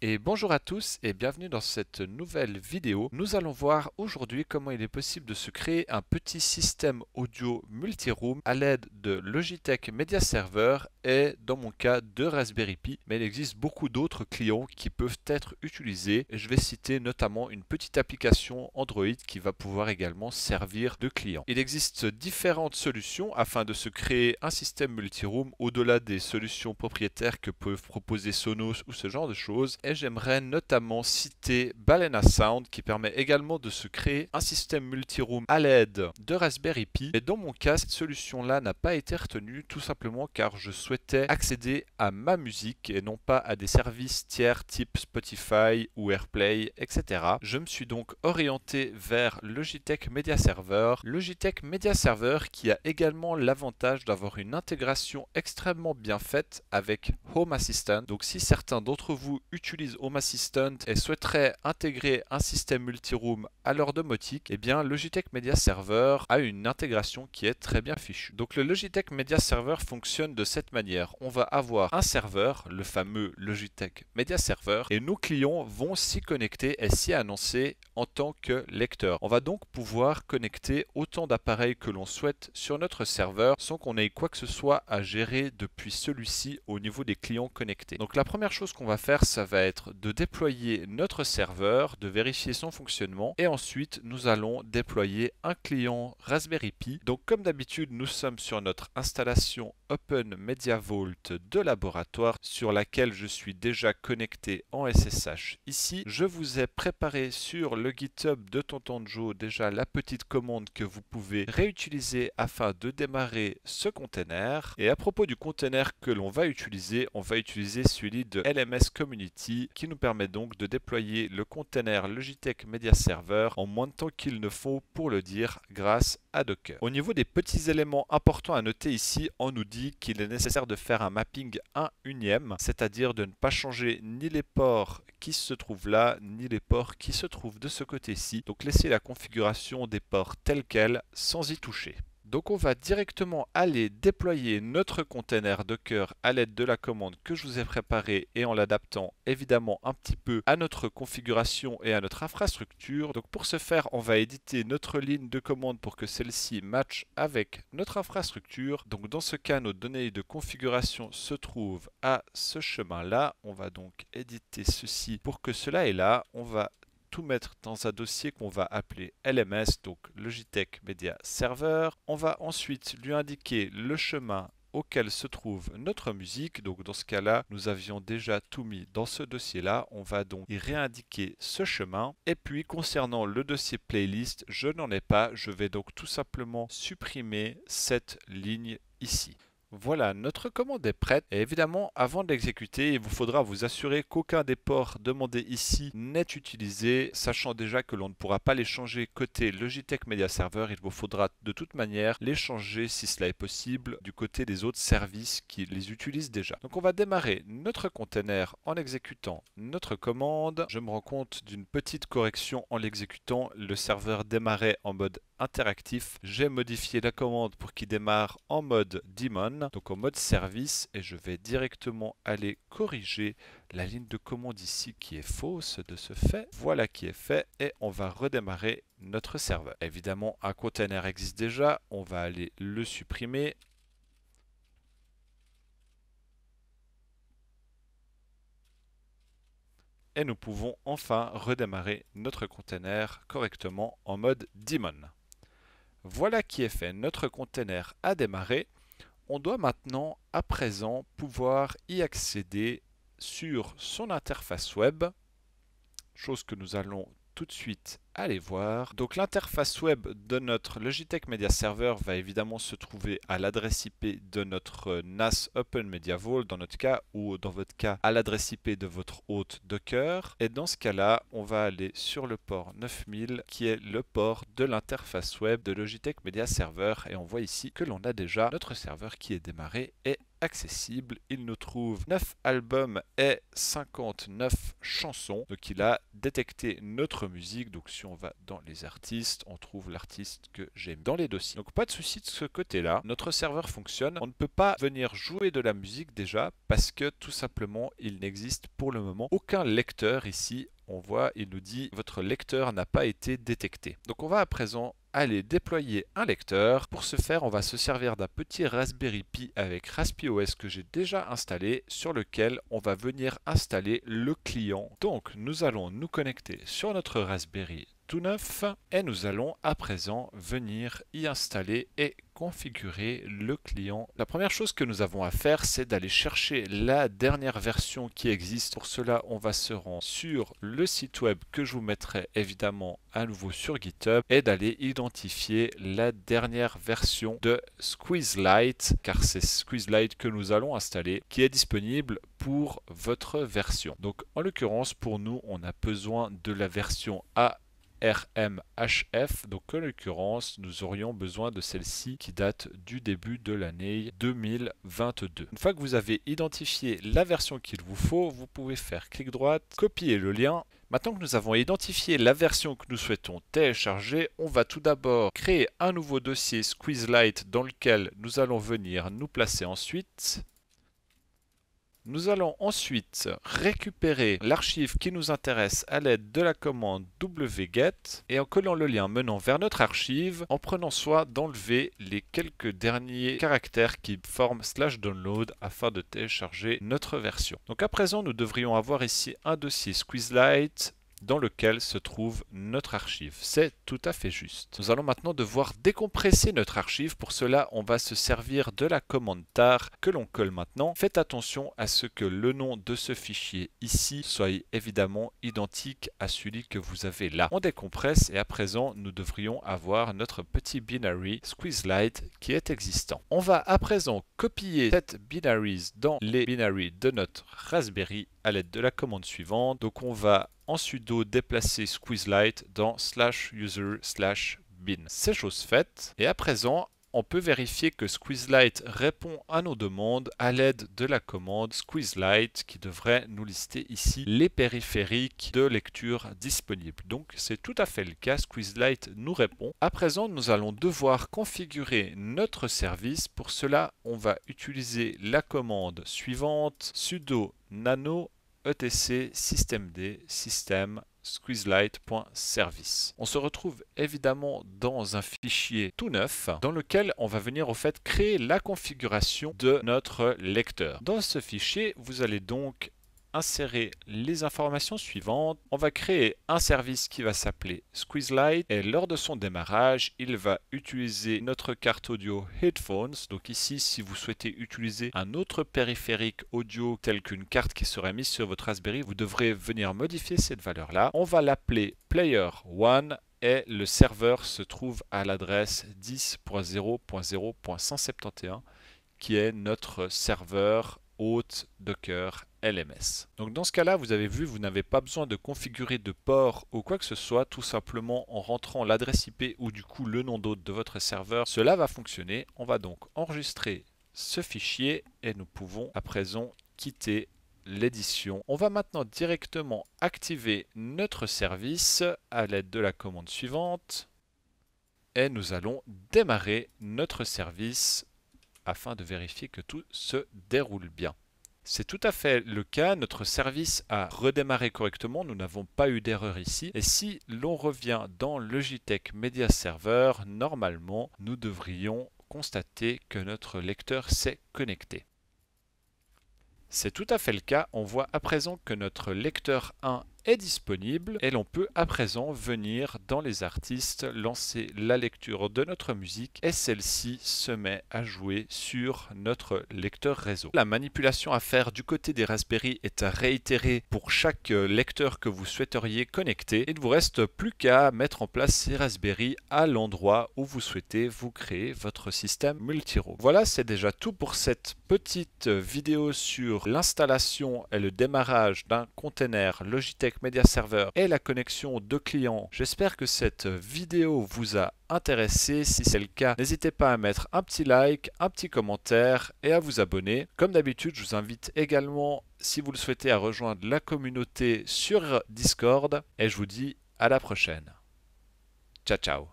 Et bonjour à tous et bienvenue dans cette nouvelle vidéo. Nous allons voir aujourd'hui comment il est possible de se créer un petit système audio multiroom à l'aide de Logitech Media Server et dans mon cas de Raspberry Pi. Mais il existe beaucoup d'autres clients qui peuvent être utilisés. je vais citer notamment une petite application Android qui va pouvoir également servir de client. Il existe différentes solutions afin de se créer un système multiroom au-delà des solutions propriétaires que peuvent proposer Sonos ou ce genre de choses j'aimerais notamment citer Balena Sound qui permet également de se créer un système multiroom à l'aide de Raspberry Pi. Et dans mon cas, cette solution-là n'a pas été retenue tout simplement car je souhaitais accéder à ma musique et non pas à des services tiers type Spotify ou AirPlay, etc. Je me suis donc orienté vers Logitech Media Server. Logitech Media Server qui a également l'avantage d'avoir une intégration extrêmement bien faite avec Home Assistant. Donc si certains d'entre vous utilisent Home Assistant et souhaiterait intégrer un système multi-room à leur domotique, eh bien Logitech Media Server a une intégration qui est très bien fichue. Donc le Logitech Media Server fonctionne de cette manière. On va avoir un serveur, le fameux Logitech Media Server, et nos clients vont s'y connecter et s'y annoncer en tant que lecteur. On va donc pouvoir connecter autant d'appareils que l'on souhaite sur notre serveur sans qu'on ait quoi que ce soit à gérer depuis celui-ci au niveau des clients connectés. Donc la première chose qu'on va faire, ça va être de déployer notre serveur, de vérifier son fonctionnement et ensuite nous allons déployer un client Raspberry Pi. Donc comme d'habitude nous sommes sur notre installation Open Media de laboratoire sur laquelle je suis déjà connecté en SSH. Ici, je vous ai préparé sur le GitHub de Tonton Joe déjà la petite commande que vous pouvez réutiliser afin de démarrer ce container. Et à propos du container que l'on va utiliser, on va utiliser celui de LMS Community qui nous permet donc de déployer le container Logitech Media Server en moins de temps qu'il ne faut pour le dire grâce à Docker. Au niveau des petits éléments importants à noter ici, on nous dit qu'il est nécessaire de faire un mapping 1 unième, c'est-à-dire de ne pas changer ni les ports qui se trouvent là, ni les ports qui se trouvent de ce côté-ci. Donc laisser la configuration des ports tels qu'elle sans y toucher. Donc on va directement aller déployer notre container Docker à l'aide de la commande que je vous ai préparée et en l'adaptant évidemment un petit peu à notre configuration et à notre infrastructure. Donc pour ce faire, on va éditer notre ligne de commande pour que celle-ci matche avec notre infrastructure. Donc dans ce cas, nos données de configuration se trouvent à ce chemin-là. On va donc éditer ceci pour que cela est là. On va tout mettre dans un dossier qu'on va appeler LMS, donc Logitech Media Server. On va ensuite lui indiquer le chemin auquel se trouve notre musique. Donc dans ce cas-là, nous avions déjà tout mis dans ce dossier-là. On va donc y réindiquer ce chemin. Et puis concernant le dossier playlist, je n'en ai pas. Je vais donc tout simplement supprimer cette ligne ici. Voilà, notre commande est prête et évidemment avant de l'exécuter, il vous faudra vous assurer qu'aucun des ports demandés ici n'est utilisé, sachant déjà que l'on ne pourra pas les changer côté Logitech Media Server, il vous faudra de toute manière les changer si cela est possible du côté des autres services qui les utilisent déjà. Donc on va démarrer notre container en exécutant notre commande. Je me rends compte d'une petite correction en l'exécutant, le serveur démarrait en mode interactif. J'ai modifié la commande pour qu'il démarre en mode daemon donc en mode service, et je vais directement aller corriger la ligne de commande ici qui est fausse de ce fait. Voilà qui est fait, et on va redémarrer notre serveur. Évidemment, un container existe déjà, on va aller le supprimer. et nous pouvons enfin redémarrer notre container correctement en mode daemon. Voilà qui est fait, notre container a démarré on doit maintenant à présent pouvoir y accéder sur son interface web, chose que nous allons tout de suite aller voir. Donc l'interface web de notre Logitech Media Server va évidemment se trouver à l'adresse IP de notre euh, NAS Open Media Vault dans notre cas ou dans votre cas à l'adresse IP de votre hôte Docker. Et dans ce cas-là, on va aller sur le port 9000 qui est le port de l'interface web de Logitech Media Server et on voit ici que l'on a déjà notre serveur qui est démarré et accessible. Il nous trouve 9 albums et 59 chansons. Donc il a détecté notre musique. Donc si on va dans les artistes, on trouve l'artiste que j'aime dans les dossiers. Donc pas de souci de ce côté-là. Notre serveur fonctionne. On ne peut pas venir jouer de la musique déjà parce que tout simplement il n'existe pour le moment aucun lecteur ici on voit, il nous dit votre lecteur n'a pas été détecté. Donc on va à présent aller déployer un lecteur. Pour ce faire, on va se servir d'un petit Raspberry Pi avec Raspi OS que j'ai déjà installé, sur lequel on va venir installer le client. Donc, nous allons nous connecter sur notre Raspberry tout neuf et nous allons à présent venir y installer et configurer le client. La première chose que nous avons à faire, c'est d'aller chercher la dernière version qui existe. Pour cela, on va se rendre sur le site web que je vous mettrai évidemment à nouveau sur GitHub et d'aller identifier la dernière version de Squeeze Lite, car c'est Squeeze Lite que nous allons installer, qui est disponible pour votre version. Donc en l'occurrence, pour nous, on a besoin de la version A RMHF. Donc en l'occurrence, nous aurions besoin de celle-ci qui date du début de l'année 2022. Une fois que vous avez identifié la version qu'il vous faut, vous pouvez faire clic droit, copier le lien Maintenant que nous avons identifié la version que nous souhaitons télécharger, on va tout d'abord créer un nouveau dossier Squeeze dans lequel nous allons venir nous placer ensuite. Nous allons ensuite récupérer l'archive qui nous intéresse à l'aide de la commande wget et en collant le lien menant vers notre archive, en prenant soin d'enlever les quelques derniers caractères qui forment slash download afin de télécharger notre version. Donc à présent, nous devrions avoir ici un dossier SqueezeLite dans lequel se trouve notre archive. C'est tout à fait juste. Nous allons maintenant devoir décompresser notre archive. Pour cela, on va se servir de la commande tar que l'on colle maintenant. Faites attention à ce que le nom de ce fichier ici soit évidemment identique à celui que vous avez là. On décompresse et à présent, nous devrions avoir notre petit binary squeeze squeezeLight qui est existant. On va à présent copier cette binaries dans les binaries de notre Raspberry à l'aide de la commande suivante. Donc on va en sudo déplacer squeeze-light dans slash user slash bin. C'est chose faite. Et à présent, on peut vérifier que squeeze-light répond à nos demandes à l'aide de la commande squeeze-light qui devrait nous lister ici les périphériques de lecture disponibles. Donc c'est tout à fait le cas, squeeze-light nous répond. À présent, nous allons devoir configurer notre service. Pour cela, on va utiliser la commande suivante sudo nano etc systemd system squeezelight.service. On se retrouve évidemment dans un fichier tout neuf dans lequel on va venir au fait créer la configuration de notre lecteur. Dans ce fichier, vous allez donc insérer les informations suivantes. On va créer un service qui va s'appeler SqueezeLight et lors de son démarrage, il va utiliser notre carte audio Headphones. Donc ici, si vous souhaitez utiliser un autre périphérique audio tel qu'une carte qui serait mise sur votre Raspberry, vous devrez venir modifier cette valeur-là. On va l'appeler Player one et le serveur se trouve à l'adresse 10.0.0.171 qui est notre serveur hôte Docker LMS. Donc dans ce cas-là, vous avez vu, vous n'avez pas besoin de configurer de port ou quoi que ce soit, tout simplement en rentrant l'adresse IP ou du coup le nom d'hôte de votre serveur, cela va fonctionner. On va donc enregistrer ce fichier et nous pouvons à présent quitter l'édition. On va maintenant directement activer notre service à l'aide de la commande suivante et nous allons démarrer notre service afin de vérifier que tout se déroule bien. C'est tout à fait le cas, notre service a redémarré correctement, nous n'avons pas eu d'erreur ici. Et si l'on revient dans Logitech Media Server, normalement, nous devrions constater que notre lecteur s'est connecté. C'est tout à fait le cas, on voit à présent que notre lecteur 1 est disponible et l'on peut à présent venir dans les artistes, lancer la lecture de notre musique et celle-ci se met à jouer sur notre lecteur réseau. La manipulation à faire du côté des Raspberry est à réitérer pour chaque lecteur que vous souhaiteriez connecter. Il ne vous reste plus qu'à mettre en place ces Raspberry à l'endroit où vous souhaitez vous créer votre système multiro. Voilà, c'est déjà tout pour cette petite vidéo sur l'installation et le démarrage d'un container Logitech Media serveur et la connexion de clients. J'espère que cette vidéo vous a intéressé. Si c'est le cas, n'hésitez pas à mettre un petit like, un petit commentaire et à vous abonner. Comme d'habitude, je vous invite également, si vous le souhaitez, à rejoindre la communauté sur Discord. Et je vous dis à la prochaine. Ciao, ciao